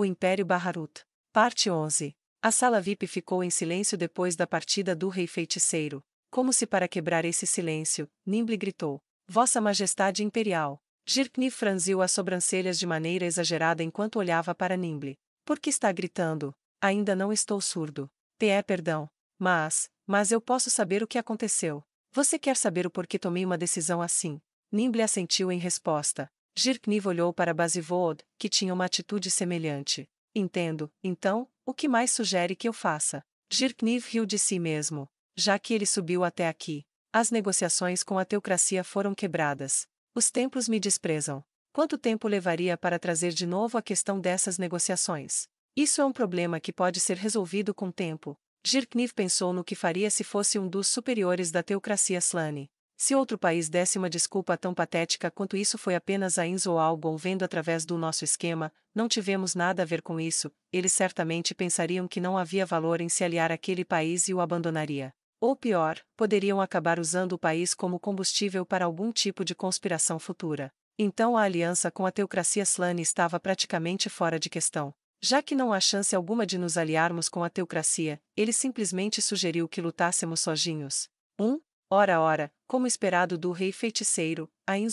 O Império Baharut. Parte 11. A sala VIP ficou em silêncio depois da partida do rei feiticeiro. Como se para quebrar esse silêncio, Nimble gritou: Vossa Majestade Imperial. Jirkni franziu as sobrancelhas de maneira exagerada enquanto olhava para Nimble. Por que está gritando? Ainda não estou surdo. P.E. Perdão. Mas, mas eu posso saber o que aconteceu. Você quer saber o porquê tomei uma decisão assim? Nimble assentiu em resposta. Girkniv olhou para Basivod, que tinha uma atitude semelhante. Entendo, então, o que mais sugere que eu faça? Girkniv riu de si mesmo. Já que ele subiu até aqui. As negociações com a teocracia foram quebradas. Os templos me desprezam. Quanto tempo levaria para trazer de novo a questão dessas negociações? Isso é um problema que pode ser resolvido com tempo. Girkniv pensou no que faria se fosse um dos superiores da teocracia Slane. Se outro país desse uma desculpa tão patética quanto isso foi apenas a Enzo ou algo vendo através do nosso esquema, não tivemos nada a ver com isso, eles certamente pensariam que não havia valor em se aliar àquele país e o abandonaria. Ou pior, poderiam acabar usando o país como combustível para algum tipo de conspiração futura. Então a aliança com a teocracia slane estava praticamente fora de questão. Já que não há chance alguma de nos aliarmos com a teocracia, ele simplesmente sugeriu que lutássemos sozinhos. Um, Ora, ora, como esperado do rei feiticeiro,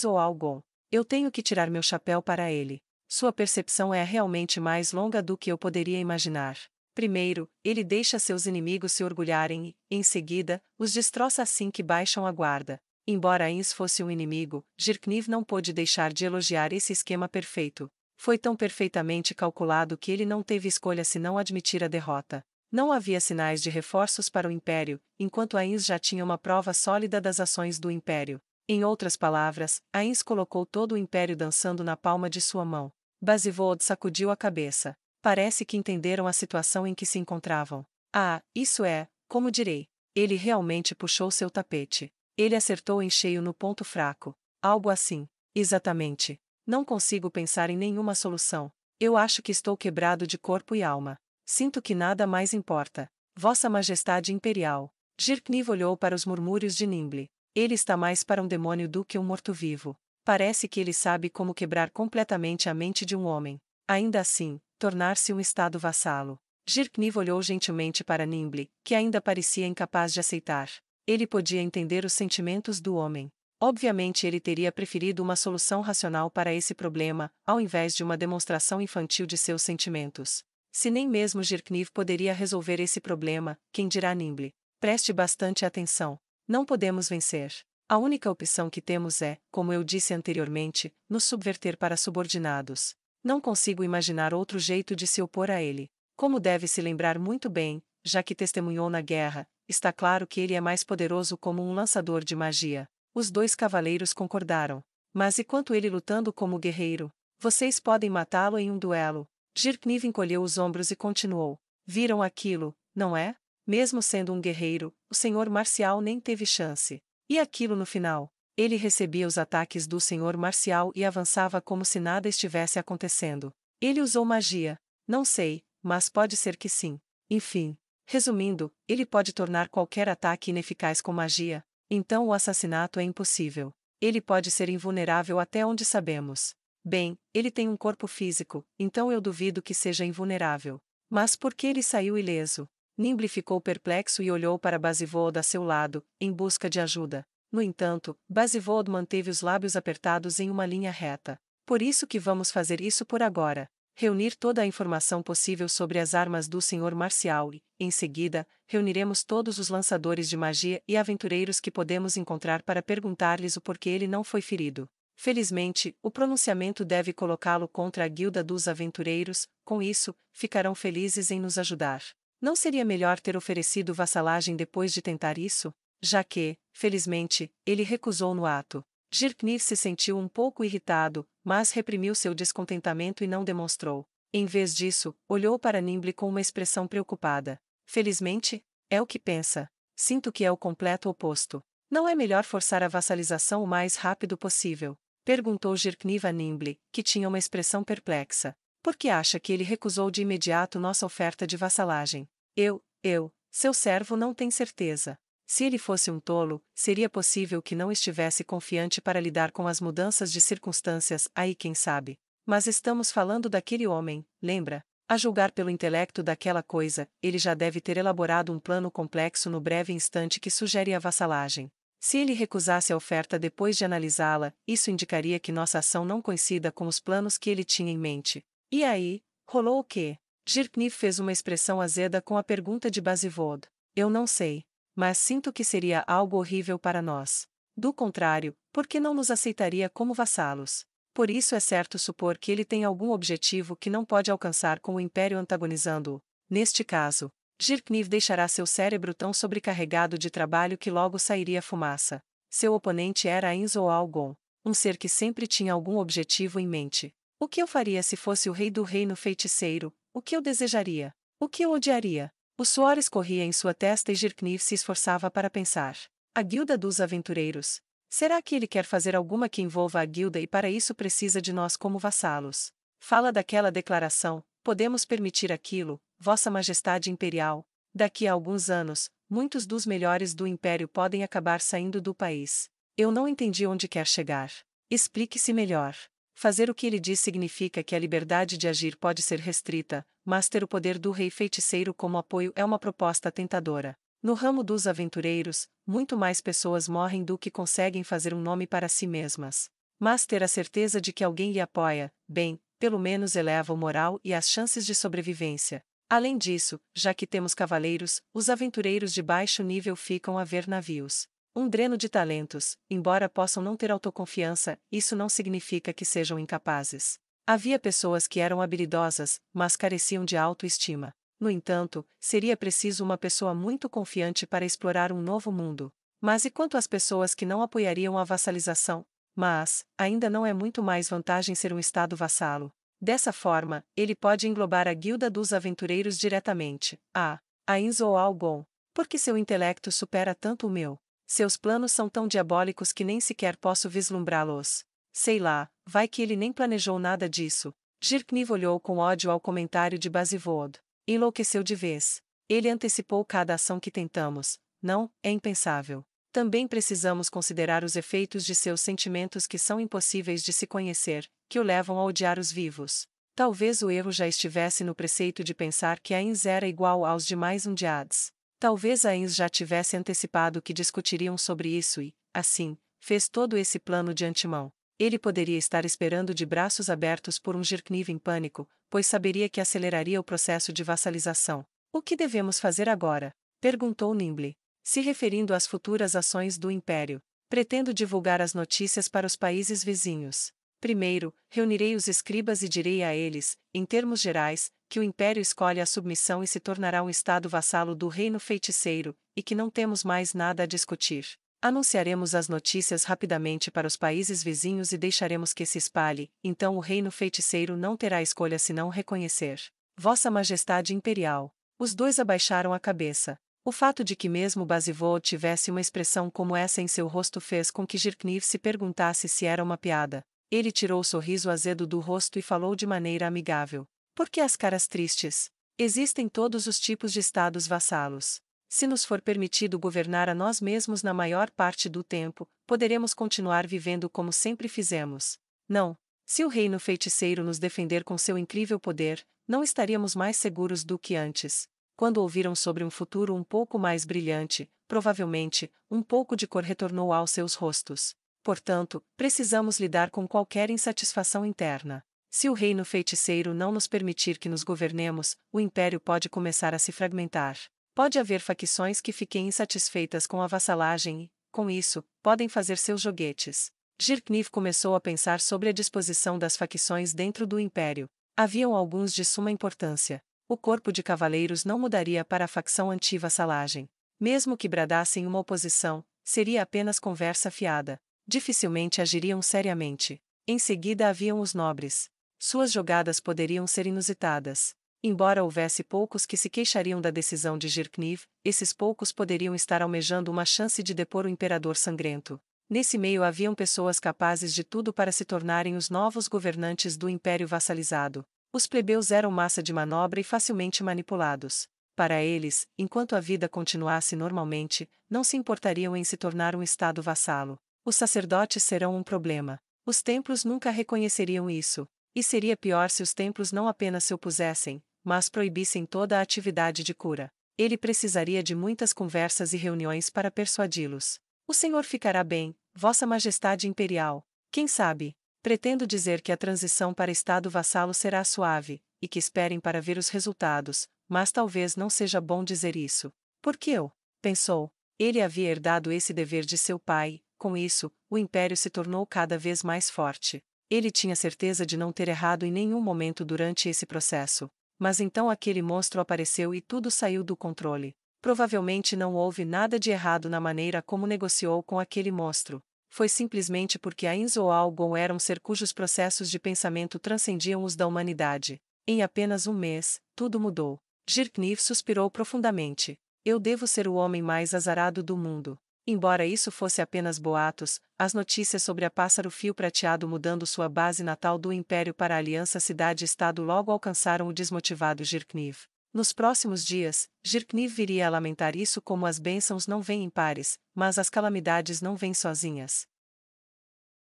ou Algon. Eu tenho que tirar meu chapéu para ele. Sua percepção é realmente mais longa do que eu poderia imaginar. Primeiro, ele deixa seus inimigos se orgulharem e, em seguida, os destroça assim que baixam a guarda. Embora Ains fosse um inimigo, Jirkniv não pôde deixar de elogiar esse esquema perfeito. Foi tão perfeitamente calculado que ele não teve escolha senão admitir a derrota. Não havia sinais de reforços para o Império, enquanto Ains já tinha uma prova sólida das ações do Império. Em outras palavras, Ains colocou todo o Império dançando na palma de sua mão. Basivold sacudiu a cabeça. Parece que entenderam a situação em que se encontravam. Ah, isso é, como direi. Ele realmente puxou seu tapete. Ele acertou em cheio no ponto fraco. Algo assim. Exatamente. Não consigo pensar em nenhuma solução. Eu acho que estou quebrado de corpo e alma. Sinto que nada mais importa. Vossa Majestade Imperial. Girkniv olhou para os murmúrios de Nimble. Ele está mais para um demônio do que um morto-vivo. Parece que ele sabe como quebrar completamente a mente de um homem. Ainda assim, tornar-se um estado vassalo. Girkniv olhou gentilmente para Nimble, que ainda parecia incapaz de aceitar. Ele podia entender os sentimentos do homem. Obviamente ele teria preferido uma solução racional para esse problema, ao invés de uma demonstração infantil de seus sentimentos. Se nem mesmo Girkniv poderia resolver esse problema, quem dirá Nimble? Preste bastante atenção. Não podemos vencer. A única opção que temos é, como eu disse anteriormente, nos subverter para subordinados. Não consigo imaginar outro jeito de se opor a ele. Como deve se lembrar muito bem, já que testemunhou na guerra, está claro que ele é mais poderoso como um lançador de magia. Os dois cavaleiros concordaram. Mas e quanto ele lutando como guerreiro? Vocês podem matá-lo em um duelo, Jirkniv encolheu os ombros e continuou. Viram aquilo, não é? Mesmo sendo um guerreiro, o senhor Marcial nem teve chance. E aquilo no final? Ele recebia os ataques do senhor Marcial e avançava como se nada estivesse acontecendo. Ele usou magia. Não sei, mas pode ser que sim. Enfim. Resumindo, ele pode tornar qualquer ataque ineficaz com magia, então o assassinato é impossível. Ele pode ser invulnerável até onde sabemos. Bem, ele tem um corpo físico, então eu duvido que seja invulnerável. Mas por que ele saiu ileso? Nimble ficou perplexo e olhou para Basivold a seu lado, em busca de ajuda. No entanto, Basivold manteve os lábios apertados em uma linha reta. Por isso que vamos fazer isso por agora. Reunir toda a informação possível sobre as armas do Senhor Marcial e, em seguida, reuniremos todos os lançadores de magia e aventureiros que podemos encontrar para perguntar-lhes o porquê ele não foi ferido. Felizmente, o pronunciamento deve colocá-lo contra a guilda dos aventureiros, com isso, ficarão felizes em nos ajudar. Não seria melhor ter oferecido vassalagem depois de tentar isso? Já que, felizmente, ele recusou no ato. Jirknir se sentiu um pouco irritado, mas reprimiu seu descontentamento e não demonstrou. Em vez disso, olhou para Nimble com uma expressão preocupada. Felizmente, é o que pensa. Sinto que é o completo oposto. Não é melhor forçar a vassalização o mais rápido possível. Perguntou Gerkniva Nimble, que tinha uma expressão perplexa. Por que acha que ele recusou de imediato nossa oferta de vassalagem? Eu, eu, seu servo não tem certeza. Se ele fosse um tolo, seria possível que não estivesse confiante para lidar com as mudanças de circunstâncias, aí quem sabe. Mas estamos falando daquele homem, lembra? A julgar pelo intelecto daquela coisa, ele já deve ter elaborado um plano complexo no breve instante que sugere a vassalagem. Se ele recusasse a oferta depois de analisá-la, isso indicaria que nossa ação não coincida com os planos que ele tinha em mente. E aí, rolou o quê? Jirknif fez uma expressão azeda com a pergunta de Basivod. Eu não sei. Mas sinto que seria algo horrível para nós. Do contrário, por que não nos aceitaria como vassalos? Por isso é certo supor que ele tem algum objetivo que não pode alcançar com o Império antagonizando-o. Neste caso, Jirkniv deixará seu cérebro tão sobrecarregado de trabalho que logo sairia fumaça. Seu oponente era Enzo Algon, um ser que sempre tinha algum objetivo em mente. O que eu faria se fosse o rei do reino feiticeiro? O que eu desejaria? O que eu odiaria? O suor escorria em sua testa e Jirkniv se esforçava para pensar. A guilda dos aventureiros. Será que ele quer fazer alguma que envolva a guilda e para isso precisa de nós como vassalos? Fala daquela declaração, podemos permitir aquilo, Vossa Majestade Imperial, daqui a alguns anos, muitos dos melhores do império podem acabar saindo do país. Eu não entendi onde quer chegar. Explique-se melhor. Fazer o que ele diz significa que a liberdade de agir pode ser restrita, mas ter o poder do rei feiticeiro como apoio é uma proposta tentadora. No ramo dos aventureiros, muito mais pessoas morrem do que conseguem fazer um nome para si mesmas. Mas ter a certeza de que alguém lhe apoia, bem, pelo menos eleva o moral e as chances de sobrevivência. Além disso, já que temos cavaleiros, os aventureiros de baixo nível ficam a ver navios. Um dreno de talentos, embora possam não ter autoconfiança, isso não significa que sejam incapazes. Havia pessoas que eram habilidosas, mas careciam de autoestima. No entanto, seria preciso uma pessoa muito confiante para explorar um novo mundo. Mas e quanto às pessoas que não apoiariam a vassalização? Mas, ainda não é muito mais vantagem ser um Estado vassalo. Dessa forma, ele pode englobar a guilda dos aventureiros diretamente, a Ainz ou Algon, porque seu intelecto supera tanto o meu. Seus planos são tão diabólicos que nem sequer posso vislumbrá-los. Sei lá, vai que ele nem planejou nada disso. Girkniv olhou com ódio ao comentário de Basivod. Enlouqueceu de vez. Ele antecipou cada ação que tentamos. Não, é impensável também precisamos considerar os efeitos de seus sentimentos que são impossíveis de se conhecer, que o levam a odiar os vivos. Talvez o erro já estivesse no preceito de pensar que Ains era igual aos demais undiades. Talvez Ains já tivesse antecipado que discutiriam sobre isso e, assim, fez todo esse plano de antemão. Ele poderia estar esperando de braços abertos por um Jirkniv em pânico, pois saberia que aceleraria o processo de vassalização. O que devemos fazer agora? Perguntou Nimble se referindo às futuras ações do Império, pretendo divulgar as notícias para os países vizinhos. Primeiro, reunirei os escribas e direi a eles, em termos gerais, que o Império escolhe a submissão e se tornará um Estado vassalo do reino feiticeiro, e que não temos mais nada a discutir. Anunciaremos as notícias rapidamente para os países vizinhos e deixaremos que se espalhe, então o reino feiticeiro não terá escolha senão reconhecer. Vossa Majestade Imperial. Os dois abaixaram a cabeça. O fato de que mesmo Basivou tivesse uma expressão como essa em seu rosto fez com que Jirknir se perguntasse se era uma piada. Ele tirou o sorriso azedo do rosto e falou de maneira amigável. Por que as caras tristes? Existem todos os tipos de estados vassalos. Se nos for permitido governar a nós mesmos na maior parte do tempo, poderemos continuar vivendo como sempre fizemos. Não. Se o reino feiticeiro nos defender com seu incrível poder, não estaríamos mais seguros do que antes quando ouviram sobre um futuro um pouco mais brilhante, provavelmente, um pouco de cor retornou aos seus rostos. Portanto, precisamos lidar com qualquer insatisfação interna. Se o reino feiticeiro não nos permitir que nos governemos, o império pode começar a se fragmentar. Pode haver facções que fiquem insatisfeitas com a vassalagem e, com isso, podem fazer seus joguetes. Jirknif começou a pensar sobre a disposição das facções dentro do império. Haviam alguns de suma importância o corpo de cavaleiros não mudaria para a facção antiga Salagem. Mesmo que bradassem uma oposição, seria apenas conversa fiada. Dificilmente agiriam seriamente. Em seguida haviam os nobres. Suas jogadas poderiam ser inusitadas. Embora houvesse poucos que se queixariam da decisão de Jirkniv, esses poucos poderiam estar almejando uma chance de depor o imperador sangrento. Nesse meio haviam pessoas capazes de tudo para se tornarem os novos governantes do império vassalizado. Os plebeus eram massa de manobra e facilmente manipulados. Para eles, enquanto a vida continuasse normalmente, não se importariam em se tornar um Estado vassalo. Os sacerdotes serão um problema. Os templos nunca reconheceriam isso, e seria pior se os templos não apenas se opusessem, mas proibissem toda a atividade de cura. Ele precisaria de muitas conversas e reuniões para persuadi-los. O Senhor ficará bem, Vossa Majestade Imperial. Quem sabe? Pretendo dizer que a transição para Estado vassalo será suave, e que esperem para ver os resultados, mas talvez não seja bom dizer isso. Porque eu, pensou, ele havia herdado esse dever de seu pai, com isso, o império se tornou cada vez mais forte. Ele tinha certeza de não ter errado em nenhum momento durante esse processo. Mas então aquele monstro apareceu e tudo saiu do controle. Provavelmente não houve nada de errado na maneira como negociou com aquele monstro foi simplesmente porque Ainz ou Algon era um ser cujos processos de pensamento transcendiam os da humanidade. Em apenas um mês, tudo mudou. Jirknif suspirou profundamente. Eu devo ser o homem mais azarado do mundo. Embora isso fosse apenas boatos, as notícias sobre a Pássaro Fio Prateado mudando sua base natal do Império para a Aliança Cidade-Estado logo alcançaram o desmotivado Jirkniv. Nos próximos dias, Jirkniv viria a lamentar isso como as bênçãos não vêm em pares, mas as calamidades não vêm sozinhas.